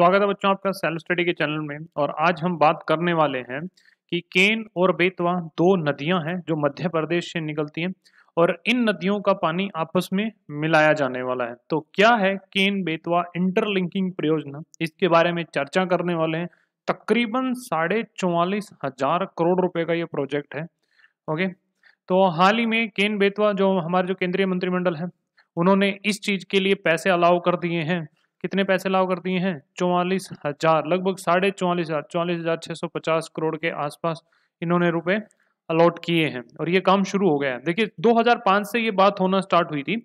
स्वागत है बच्चों आपका सेल्फ स्टडी के चैनल में और आज हम बात करने वाले हैं कि केन और बेतवा दो नदियां हैं जो मध्य प्रदेश से निकलती हैं और इन नदियों का पानी आपस में मिलाया जाने वाला है तो क्या है केन बेतवा इंटरलिंकिंग परियोजना इसके बारे में चर्चा करने वाले हैं तकरीबन साढ़े चौवालीस हजार करोड़ रुपए का ये प्रोजेक्ट है ओके तो हाल ही में केन बेतवा जो हमारे जो केंद्रीय मंत्रिमंडल है उन्होंने इस चीज के लिए पैसे अलाउ कर दिए हैं कितने पैसे लाव कर दिए हैं चौवालीस हजार लगभग साढ़े चौवालीस हजार चौवालीस हजार छः सौ पचास करोड़ के आसपास इन्होंने रुपए अलॉट किए हैं और ये काम शुरू हो गया है देखिए 2005 से ये बात होना स्टार्ट हुई थी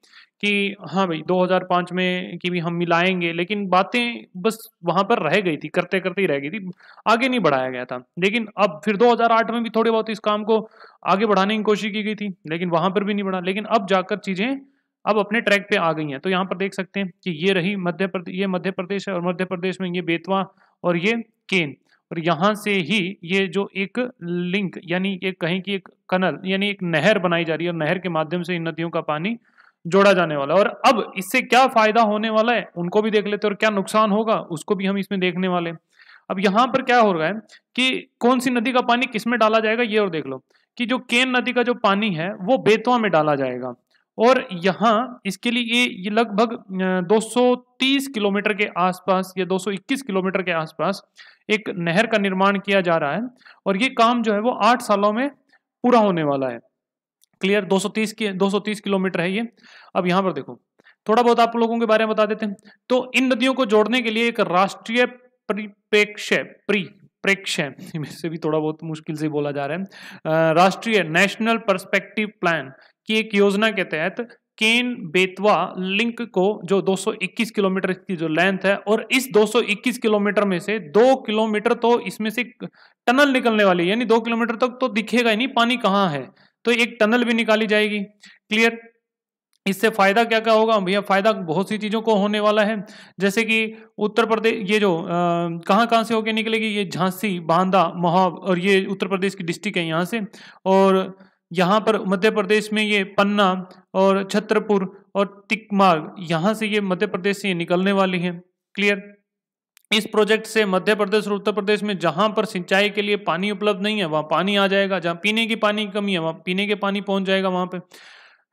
कि हाँ भाई 2005 में कि भी हम मिलाएंगे लेकिन बातें बस वहां पर रह गई थी करते करते ही रह गई थी आगे नहीं बढ़ाया गया था लेकिन अब फिर 2008 में भी थोड़े बहुत इस काम को आगे बढ़ाने की कोशिश की गई थी लेकिन वहां पर भी नहीं बढ़ा लेकिन अब जाकर चीज़ें अब अपने ट्रैक पे आ गई हैं तो यहाँ पर देख सकते हैं कि ये रही मध्य प्रदेश ये मध्य प्रदेश है और मध्य प्रदेश में ये बेतवा और ये केन और यहाँ से ही ये जो एक लिंक यानी एक कहीं की एक कनल यानी एक नहर बनाई जा रही है और नहर के माध्यम से इन नदियों का पानी जोड़ा जाने वाला और अब इससे क्या फायदा होने वाला है उनको भी देख लेते और क्या नुकसान होगा उसको भी हम इसमें देखने वाले अब यहाँ पर क्या हो रहा है कि कौन सी नदी का पानी किसमें डाला जाएगा ये और देख लो कि जो केन नदी का जो पानी है वो बेतवा में डाला जाएगा और यहाँ इसके लिए ये लगभग 230 किलोमीटर के आसपास या 221 किलोमीटर के आसपास एक नहर का निर्माण किया जा रहा है और ये काम जो है वो आठ सालों में पूरा होने वाला है क्लियर 230 के 230 किलोमीटर है ये अब यहाँ पर देखो थोड़ा बहुत आप लोगों के बारे में बता देते हैं तो इन नदियों को जोड़ने के लिए एक राष्ट्रीय परिप्रेक्ष्य प्री प्रेक्षण से भी थोड़ा बहुत मुश्किल से बोला जा रहा है राष्ट्रीय नेशनल परस्पेक्टिव प्लान की एक योजना के तहत केन बेतवा लिंक को जो 221 किलोमीटर की जो लेंथ है और इस 221 किलोमीटर में से दो किलोमीटर तो इसमें से टनल निकलने वाली है यानी दो किलोमीटर तक तो दिखेगा ही नहीं पानी कहाँ है तो एक टनल भी निकाली जाएगी क्लियर इससे फायदा क्या क्या होगा भैया फायदा बहुत सी चीज़ों को होने वाला है जैसे कि उत्तर प्रदेश ये जो कहाँ कहाँ से होके निकलेगी ये झांसी बांदा मोहब और ये उत्तर प्रदेश की डिस्ट्रिक्ट है यहाँ से और यहाँ पर मध्य प्रदेश में ये पन्ना और छत्रपुर और तिकमार्ग यहाँ से ये मध्य प्रदेश से ये निकलने वाली है क्लियर इस प्रोजेक्ट से मध्य प्रदेश और उत्तर प्रदेश में जहाँ पर सिंचाई के लिए पानी उपलब्ध नहीं है वहाँ पानी आ जाएगा जहाँ पीने की पानी की कमी है वहाँ पीने के पानी पहुँच जाएगा वहाँ पर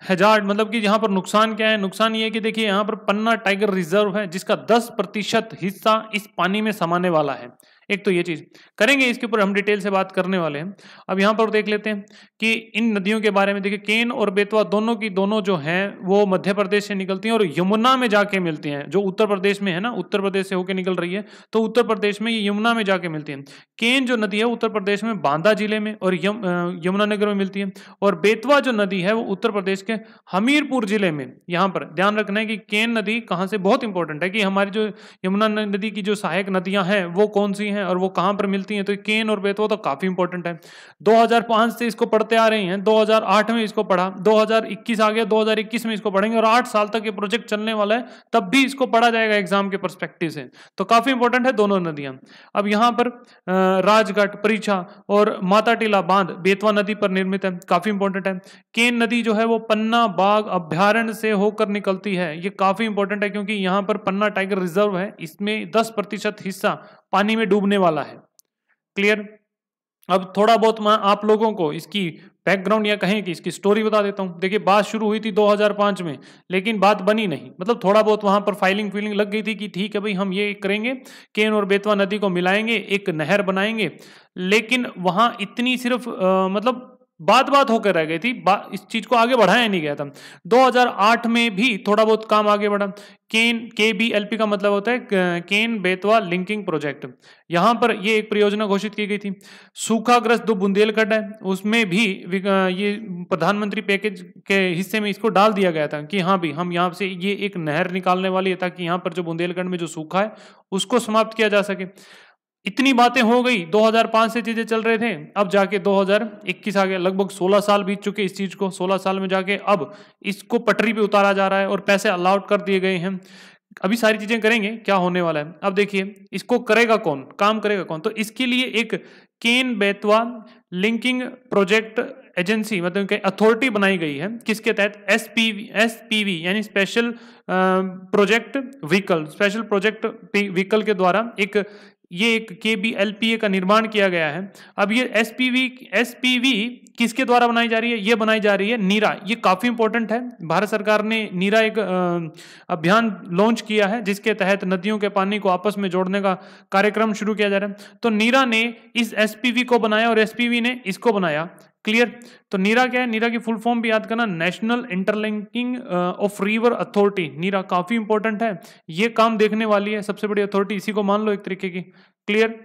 हजार मतलब कि यहाँ पर नुकसान क्या है नुकसान ये है कि देखिए यहाँ पर पन्ना टाइगर रिजर्व है जिसका 10 प्रतिशत हिस्सा इस पानी में समाने वाला है एक तो ये चीज करेंगे इसके ऊपर हम डिटेल से बात करने वाले हैं अब यहाँ पर देख लेते हैं कि इन नदियों के बारे में देखिए केन और बेतवा दोनों की दोनों जो हैं वो मध्य प्रदेश से निकलती हैं और यमुना में जाके मिलती हैं जो उत्तर प्रदेश में है ना उत्तर प्रदेश से होकर निकल रही है तो उत्तर प्रदेश में ये यमुना में जाके मिलती है केन जो नदी है उत्तर प्रदेश में बांदा जिले में और यम, यमुनानगर में मिलती है और बेतवा जो नदी है वो उत्तर प्रदेश के हमीरपुर जिले में यहाँ पर ध्यान रखना है कि केन नदी कहाँ से बहुत इंपॉर्टेंट है कि हमारी जो यमुना नदी की जो सहायक नदियां हैं वो कौन सी हैं हैं और वो कहाँ पर मिलती हैं तो केन और बेतवा तो काफ़ी इंपॉर्टेंट है 2005 से इसको पढ़ते आ रहे हैं 2008 में इसको पढ़ा 2021 आ गया 2021 में इसको पढ़ेंगे और आठ साल तक ये प्रोजेक्ट चलने वाला है तब भी इसको पढ़ा जाएगा एग्जाम के परस्पेक्टिव से तो काफ़ी इंपॉर्टेंट है दोनों नदियाँ अब यहाँ पर राजघाट परीक्षा और माता टीला बांध बेतवा नदी पर निर्मित है काफ़ी इंपॉर्टेंट है केन नदी जो है वो पन्ना बाग अभ्यारण्य से होकर निकलती है ये काफ़ी इंपॉर्टेंट है क्योंकि यहाँ पर पन्ना टाइगर रिजर्व है इसमें दस प्रतिशत हिस्सा पानी में डूबने वाला है क्लियर अब थोड़ा बहुत मैं आप लोगों को इसकी बैकग्राउंड या कहें कि इसकी स्टोरी बता देता हूं देखिए बात शुरू हुई थी 2005 में लेकिन बात बनी नहीं मतलब थोड़ा बहुत वहां पर फाइलिंग फीलिंग लग गई थी कि ठीक है भाई हम ये करेंगे केन और बेतवा नदी को मिलाएंगे एक नहर बनाएंगे लेकिन वहां इतनी सिर्फ आ, मतलब बात बात होकर रह गई थी इस चीज को आगे बढ़ाया नहीं गया था 2008 में भी थोड़ा बहुत काम आगे बढ़ा केन के बी एल पी का मतलब होता है केन बेतवा लिंकिंग प्रोजेक्ट यहां पर ये एक परियोजना घोषित की गई थी सूखाग्रस्त दो बुंदेलखंड है उसमें भी ये प्रधानमंत्री पैकेज के हिस्से में इसको डाल दिया गया था कि हाँ भी हम यहाँ से ये एक नहर निकालने वाली है ताकि यहाँ पर जो बुंदेलखंड में जो सूखा है उसको समाप्त किया जा सके इतनी बातें हो गई 2005 से चीजें चल रहे थे अब जाके 2021 आ गया लगभग 16 साल बीत चुके इस चीज को 16 साल में जाके अब इसको पटरी पे उतारा जा रहा है और पैसे अलाउड कर दिए गए हैं अभी सारी चीजें करेंगे क्या होने वाला है अब देखिए इसको करेगा कौन काम करेगा कौन तो इसके लिए एक Ken Betwa linking project agency मतलब कि अथॉरिटी बनाई गई है किसके तहत S P S P V यानी special project vehicle special project vehicle के द्वारा एक ये एक के बी एल पी ए का निर्माण किया गया है अब ये S P V S P V किसके द्वारा बनाई जा रही है ये बनाई जा रही है नीरा ये काफ़ी इंपॉर्टेंट है भारत सरकार ने नीरा एक अभियान लॉन्च किया है जिसके तहत नदियों के पानी को आपस में जोड़ने का कार्यक्रम शुरू किया जा रहा है तो नीरा ने इस एस पी वी को बनाया और एस पी वी ने इसको बनाया क्लियर तो नीरा क्या है नीरा की फुल फॉर्म भी याद करना national interlinking of river authority NIRA काफी इंपॉर्टेंट है ये काम देखने वाली है सबसे बड़ी अथॉरिटी इसी को मान लो एक तरीके की क्लियर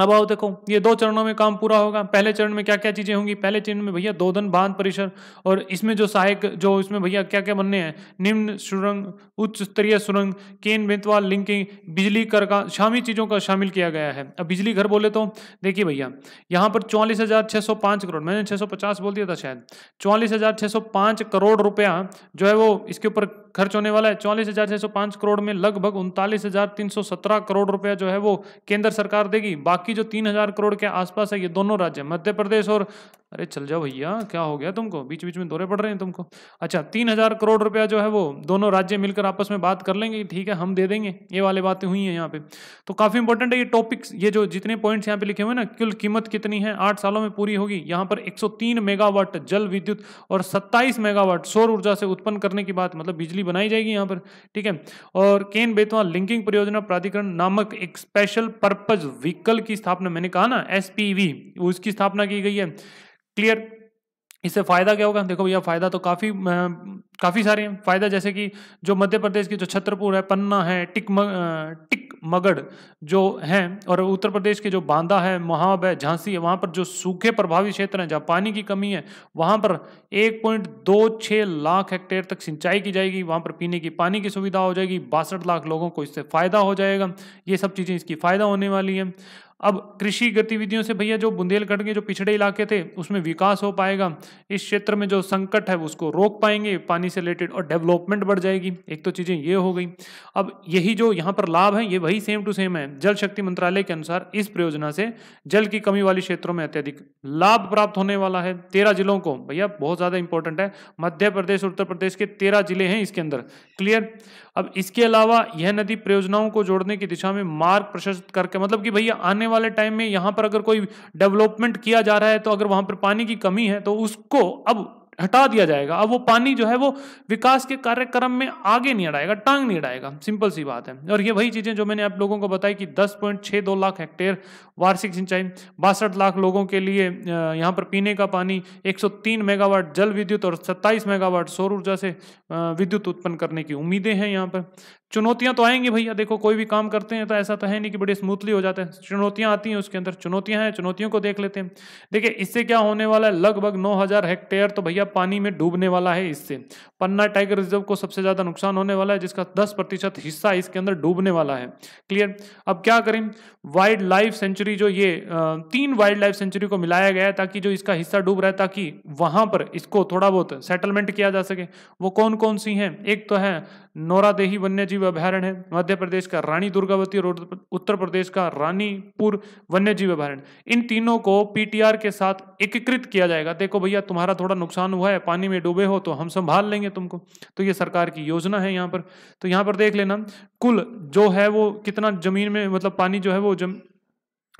अब आओ देखो ये दो चरणों में काम पूरा होगा पहले चरण में क्या क्या चीज़ें होंगी पहले चरण में भैया दोधन बांध परिसर और इसमें जो सहायक जो इसमें भैया क्या क्या बनने हैं निम्न सुरंग उच्च स्तरीय सुरंग केन बेतवाल लिंकिंग बिजली कर का शामी चीज़ों का शामिल किया गया है अब बिजली घर बोले तो देखिए भैया यहाँ पर चौंलीस करोड़ मैंने छह बोल दिया था शायद चौंलीस करोड़ रुपया जो है वो इसके ऊपर खर्च होने वाला है चौंलीस हजार छः सौ पाँच करोड़ में लगभग उनतालीस हजार तीन सौ सत्रह करोड़ रुपया जो है वो केंद्र सरकार देगी बाकी बाकी जो तीन हजार करोड़ के आसपास है ये दोनों राज्य मध्य प्रदेश और अरे चल जाओ भैया क्या हो गया तुमको बीच बीच में दौरे पड़ रहे हैं तुमको अच्छा तीन हजार करोड़ रुपया जो है वो दोनों राज्य मिलकर आपस में बात कर लेंगे ठीक है हम दे देंगे ये वाले बातें हुई हैं यहाँ पे तो काफ़ी इंपॉर्टेंट है ये टॉपिक्स ये जो जितने पॉइंट्स यहाँ पे लिखे हुए ना कुल कीमत कितनी है आठ सालों में पूरी होगी यहाँ पर एक मेगावाट जल विद्युत और सत्ताईस मेगावाट सौर ऊर्जा से उत्पन्न करने की बात मतलब बिजली बनाई जाएगी यहाँ पर ठीक है और केन बेतवा लिंकिंग परियोजना प्राधिकरण नामक एक स्पेशल पर्पज व्हीकल की स्थापना मैंने कहा ना एस उसकी स्थापना की गई है क्लियर इससे फ़ायदा क्या होगा देखो भैया फ़ायदा तो काफ़ी काफ़ी सारे हैं फ़ायदा जैसे कि जो मध्य प्रदेश की जो छतरपुर है पन्ना है टिक म, टिक मगड़ जो हैं और उत्तर प्रदेश के जो बांदा है महाब है झांसी है वहां पर जो सूखे प्रभावी क्षेत्र हैं जहाँ पानी की कमी है वहां पर 1.26 लाख हेक्टेयर तक सिंचाई की जाएगी वहां पर पीने की पानी की सुविधा हो जाएगी बासठ लाख लोगों को इससे फ़ायदा हो जाएगा ये सब चीज़ें इसकी फ़ायदा होने वाली हैं अब कृषि गतिविधियों से भैया जो बुंदेलखंड के जो पिछड़े इलाके थे उसमें विकास हो पाएगा इस क्षेत्र में जो संकट है उसको रोक पाएंगे पानी से रिलेटेड और डेवलपमेंट बढ़ जाएगी एक तो चीज़ें ये हो गई अब यही जो यहाँ पर लाभ है ये वही सेम टू सेम है जल शक्ति मंत्रालय के अनुसार इस परियोजना से जल की कमी वाले क्षेत्रों में अत्यधिक लाभ प्राप्त होने वाला है तेरह जिलों को भैया बहुत ज़्यादा इंपॉर्टेंट है मध्य प्रदेश उत्तर प्रदेश के तेरह जिले हैं इसके अंदर क्लियर अब इसके अलावा यह नदी परियोजनाओं को जोड़ने की दिशा में मार्ग प्रशस्त करके मतलब कि भैया आने वाले टाइम में यहाँ पर अगर कोई डेवलपमेंट किया जा रहा है तो अगर वहाँ पर पानी की कमी है तो उसको अब हटा दिया जाएगा अब वो पानी जो है वो विकास के कार्यक्रम में आगे नहीं अड़ाएगा टांग नहीं अड़ाएगा सिंपल सी बात है और ये वही चीज़ें जो मैंने आप लोगों को बताई कि दस पॉइंट छह दो लाख हेक्टेयर वार्षिक सिंचाई बासठ लाख लोगों के लिए यहाँ पर पीने का पानी एक मेगावाट जल विद्युत और सत्ताईस मेगावाट सौर ऊर्जा से विद्युत उत्पन्न करने की उम्मीदें हैं यहाँ पर चुनौतियां तो आएंगी भैया देखो कोई भी काम करते हैं तो ऐसा तो है नहीं कि बड़े स्मूथली हो जाते हैं चुनौतियां आती हैं उसके अंदर चुनौतियां हैं चुनौतियों को देख लेते हैं देखिए इससे क्या होने वाला है लगभग 9000 हेक्टेयर तो भैया पानी में डूबने वाला है इससे पन्ना टाइगर रिजर्व को सबसे ज़्यादा नुकसान होने वाला है जिसका 10 प्रतिशत हिस्सा इसके अंदर डूबने वाला है क्लियर अब क्या करें वाइल्ड लाइफ सेंचुरी जो ये तीन वाइल्ड लाइफ सेंचुरी को मिलाया गया है ताकि जो इसका हिस्सा डूब रहा है ताकि वहां पर इसको थोड़ा बहुत सेटलमेंट किया जा सके वो कौन कौन सी है एक तो है नोरादेही वन्यजीव अभ्यारण्य है मध्य प्रदेश का रानी दुर्गावती और उत्तर प्रदेश का रानीपुर वन्यजीव अभ्यारण्य इन तीनों को पीटीआर के साथ एकीकृत किया जाएगा देखो भैया तुम्हारा थोड़ा नुकसान नुकसान हुआ है पानी में डूबे हो तो हम संभाल लेंगे तुमको तो ये सरकार की योजना है यहाँ पर तो यहाँ पर देख लेना कुल जो है वो कितना जमीन में मतलब पानी जो है वो जम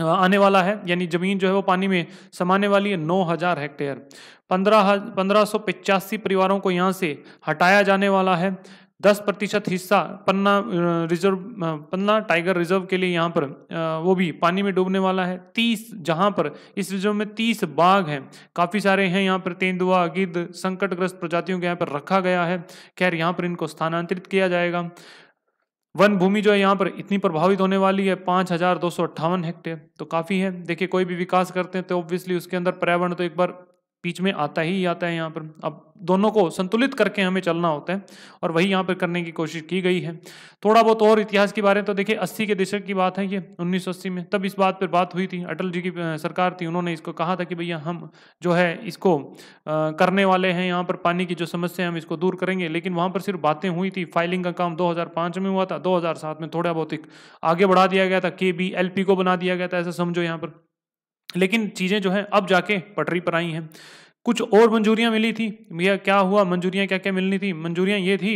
आने वाला है यानी जमीन जो है वो पानी में समाने वाली है नौ हजार हेक्टेयर पंद्रह पंद्रह सौ पिचासी परिवारों को यहाँ से हटाया जाने वाला है दस प्रतिशत हिस्सा Panna reserve Panna tiger reserve के लिए यहाँ पर वो भी पानी में डूबने वाला है तीस जहाँ पर इस रिजर्व में तीस बाघ हैं काफ़ी सारे हैं यहाँ पर तेंदुआ गिद्ध संकटग्रस्त प्रजातियों के यहाँ पर रखा गया है खैर यहाँ पर इनको स्थानांतरित किया जाएगा वन भूमि जो है यहाँ पर इतनी प्रभावित होने वाली है पाँच हज़ार दो सौ अट्ठावन हेक्टेयर तो काफ़ी है देखिए कोई भी विकास करते हैं तो ऑब्वियसली उसके अंदर पर्यावरण तो एक बार बीच में आता ही आता है यहाँ पर अब दोनों को संतुलित करके हमें चलना होता है और वही यहाँ पर करने की कोशिश की गई है थोड़ा बहुत और इतिहास के बारे में तो देखिए 80 के दशक की बात है ये 1980 में तब इस बात पर बात हुई थी अटल जी की सरकार थी उन्होंने इसको कहा था कि भैया हम जो है इसको करने वाले हैं यहाँ पर पानी की जो समस्या है हम इसको दूर करेंगे लेकिन वहाँ पर सिर्फ बातें हुई थी फाइलिंग का काम दो में हुआ था दो में थोड़ा बहुत आगे बढ़ा दिया गया था के को बना दिया गया था ऐसा समझो यहाँ पर लेकिन चीज़ें जो है अब जाके पटरी पर आई हैं कुछ और मंजूरियां मिली थी भैया क्या हुआ मंजूरियां क्या क्या मिलनी थी मंजूरियां ये थी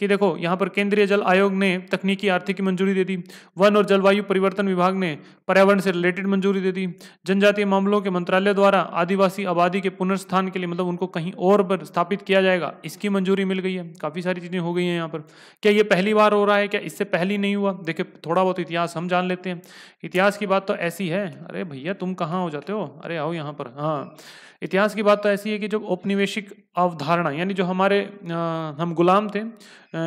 कि देखो यहाँ पर केंद्रीय जल आयोग ने तकनीकी आर्थिक मंजूरी दे दी वन और जलवायु परिवर्तन विभाग ने पर्यावरण से रिलेटेड मंजूरी दे दी जनजातीय मामलों के मंत्रालय द्वारा आदिवासी आबादी के पुनर्स्थान के लिए मतलब उनको कहीं और पर स्थापित किया जाएगा इसकी मंजूरी मिल गई है काफ़ी सारी चीज़ें हो गई हैं यहाँ पर क्या ये पहली बार हो रहा है क्या इससे पहली नहीं हुआ देखिए थोड़ा बहुत इतिहास हम जान लेते हैं इतिहास की बात तो ऐसी है अरे भैया तुम कहाँ हो जाते हो अरे आओ यहाँ पर हाँ इतिहास की बात तो तो ऐसी है कि जो औपनिवेशिक अवधारणा यानी जो हमारे आ, हम गुलाम थे आ,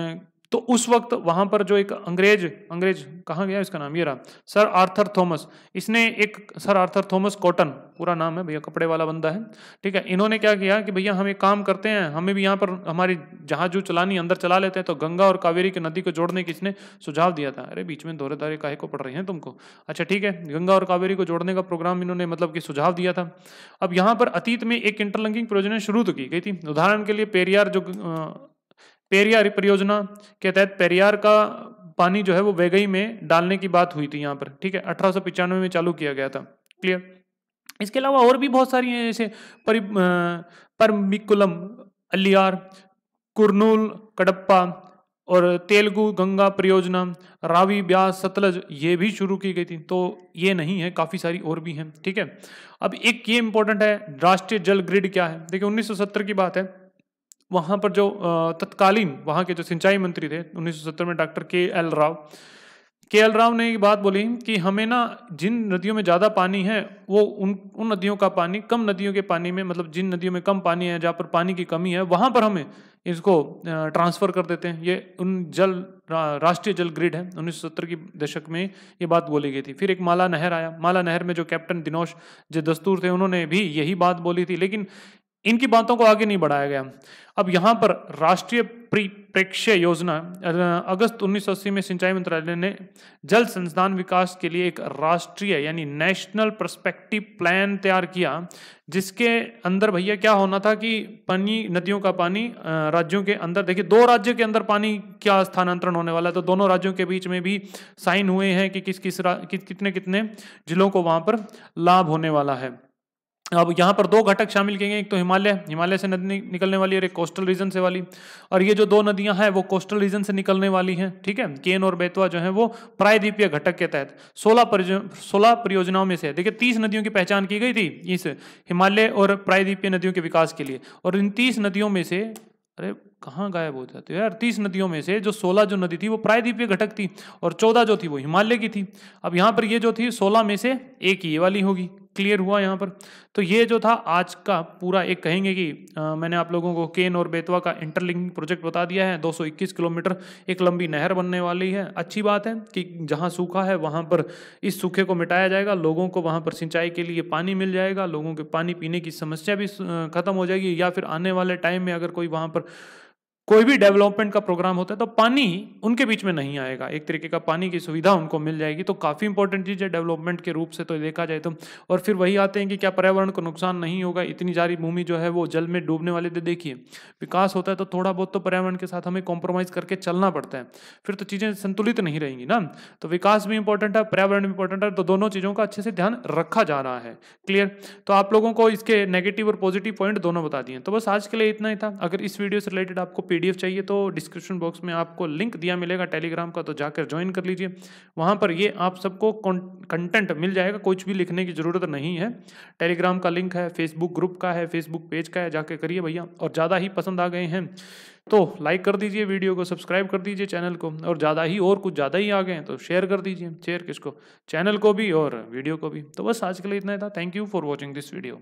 तो उस वक्त वहां पर जो एक अंग्रेज अंग्रेज कहा गया इसका नाम ये रहा सर आर्थर थॉमस इसने एक सर आर्थर थॉमस कॉटन पूरा नाम है भैया कपड़े वाला बंदा है ठीक है इन्होंने क्या किया कि भैया हम एक काम करते हैं हमें भी यहाँ पर हमारी जहाज जो चलानी अंदर चला लेते हैं तो गंगा और कावेरी की नदी को जोड़ने की इसने सुझाव दिया था अरे बीच में दोहरे दौरे काहे को पड़ रहे हैं तुमको अच्छा ठीक है गंगा और कावेरी को जोड़ने का प्रोग्राम इन्होंने मतलब कि सुझाव दिया था अब यहाँ पर अतीत में एक इंटरलिंकिंग प्रोजेक्ट शुरू तो की गई थी उदाहरण के लिए पेरियार जो पेरियार परियोजना के तहत पेरियार का पानी जो है वो वेगई में डालने की बात हुई थी यहाँ पर ठीक है अठारह में चालू किया गया था क्लियर इसके अलावा और भी बहुत सारी हैं जैसे परि परमिकुलम अलियार कुरनूल कडप्पा और तेलुगु गंगा परियोजना रावी ब्यास सतलज ये भी शुरू की गई थी तो ये नहीं है काफ़ी सारी और भी हैं ठीक है अब एक ये इंपॉर्टेंट है राष्ट्रीय जल ग्रिड क्या है देखिए 1970 की बात है वहाँ पर जो तत्कालीन वहाँ के जो सिंचाई मंत्री थे 1970 में डॉक्टर के एल राव के एल राव ने ये बात बोली कि हमें ना जिन नदियों में ज़्यादा पानी है वो उन उन नदियों का पानी कम नदियों के पानी में मतलब जिन नदियों में कम पानी है जहाँ पर पानी की कमी है वहाँ पर हमें इसको ट्रांसफ़र कर देते हैं ये उन जल राष्ट्रीय जल ग्रिड है 1970 की दशक में ये बात बोली गई थी फिर एक माला नहर आया माला नहर में जो कैप्टन दिनोश जो दस्तूर थे उन्होंने भी यही बात बोली थी लेकिन इनकी बातों को आगे नहीं बढ़ाया गया अब यहाँ पर राष्ट्रीय परिप्रेक्ष्य योजना अगस्त 1980 में सिंचाई मंत्रालय ने जल संस्थान विकास के लिए एक राष्ट्रीय यानी नेशनल प्रस्पेक्टिव प्लान तैयार किया जिसके अंदर भैया क्या होना था कि पानी नदियों का पानी राज्यों के अंदर देखिए दो राज्यों के अंदर पानी क्या स्थानांतरण होने वाला है तो दोनों राज्यों के बीच में भी साइन हुए हैं कि किस किस कि, कितने कितने जिलों को वहाँ पर लाभ होने वाला है अब यहाँ पर दो घटक शामिल किए गए एक तो हिमालय हिमालय से नदी निकलने वाली और एक कोस्टल रीजन से वाली और ये जो दो नदियां हैं वो कोस्टल रीजन से निकलने वाली हैं ठीक है केन और बेतवा जो है वो प्रायद्वीपीय घटक के तहत सोलह परियो सोलह परियोजनाओं में से है देखिए तीस नदियों की पहचान की गई थी इस हिमालय और प्रायद्वीपीय नदियों के विकास के लिए और इन तीस नदियों में से अरे कहाँ गायब हो जाते यार तीस नदियों में से जो सोलह जो नदी थी वो प्रायद्वीपीय घटक थी और चौदह जो थी वो हिमालय की थी अब यहाँ पर ये जो थी सोलह में से एक ही ये वाली होगी क्लियर हुआ यहाँ पर तो ये जो था आज का पूरा एक कहेंगे कि आ, मैंने आप लोगों को केन और बेतवा का इंटरलिंकिंग प्रोजेक्ट बता दिया है 221 किलोमीटर एक लंबी नहर बनने वाली है अच्छी बात है कि जहाँ सूखा है वहाँ पर इस सूखे को मिटाया जाएगा लोगों को वहाँ पर सिंचाई के लिए पानी मिल जाएगा लोगों के पानी पीने की समस्या भी ख़त्म हो जाएगी या फिर आने वाले टाइम में अगर कोई वहाँ पर कोई भी डेवलपमेंट का प्रोग्राम होता है तो पानी उनके बीच में नहीं आएगा एक तरीके का पानी की सुविधा उनको मिल जाएगी तो काफ़ी इंपॉर्टेंट चीज़ है डेवलपमेंट के रूप से तो देखा जाए तो और फिर वही आते हैं कि क्या पर्यावरण को नुकसान नहीं होगा इतनी सारी भूमि जो है वो जल में डूबने वाले दे देखिए विकास होता है तो थोड़ा बहुत तो पर्यावरण के साथ हमें कॉम्प्रोमाइज़ करके चलना पड़ता है फिर तो चीज़ें संतुलित नहीं रहेंगी ना तो विकास भी इंपॉर्टेंट है पर्यावरण भी इंपॉर्टेंट है तो दोनों चीज़ों का अच्छे से ध्यान रखा जा रहा है क्लियर तो आप लोगों को इसके नेगेटिव और पॉजिटिव पॉइंट दोनों बता दिए तो बस आज के लिए इतना ही था अगर इस वीडियो से रिलेटेड आपको पीडीएफ चाहिए तो डिस्क्रिप्शन बॉक्स में आपको लिंक दिया मिलेगा टेलीग्राम का तो जाकर ज्वाइन कर लीजिए वहाँ पर ये आप सबको कंटेंट मिल जाएगा कुछ भी लिखने की ज़रूरत नहीं है टेलीग्राम का लिंक है फेसबुक ग्रुप का है फेसबुक पेज का है जाके करिए भैया और ज़्यादा ही पसंद आ गए हैं तो लाइक कर दीजिए वीडियो को सब्सक्राइब कर दीजिए चैनल को और ज़्यादा ही और कुछ ज़्यादा ही आ गए हैं तो शेयर कर दीजिए शेयर किसको चैनल को भी और वीडियो को भी तो बस आज के लिए इतना ही था thank you for watching this video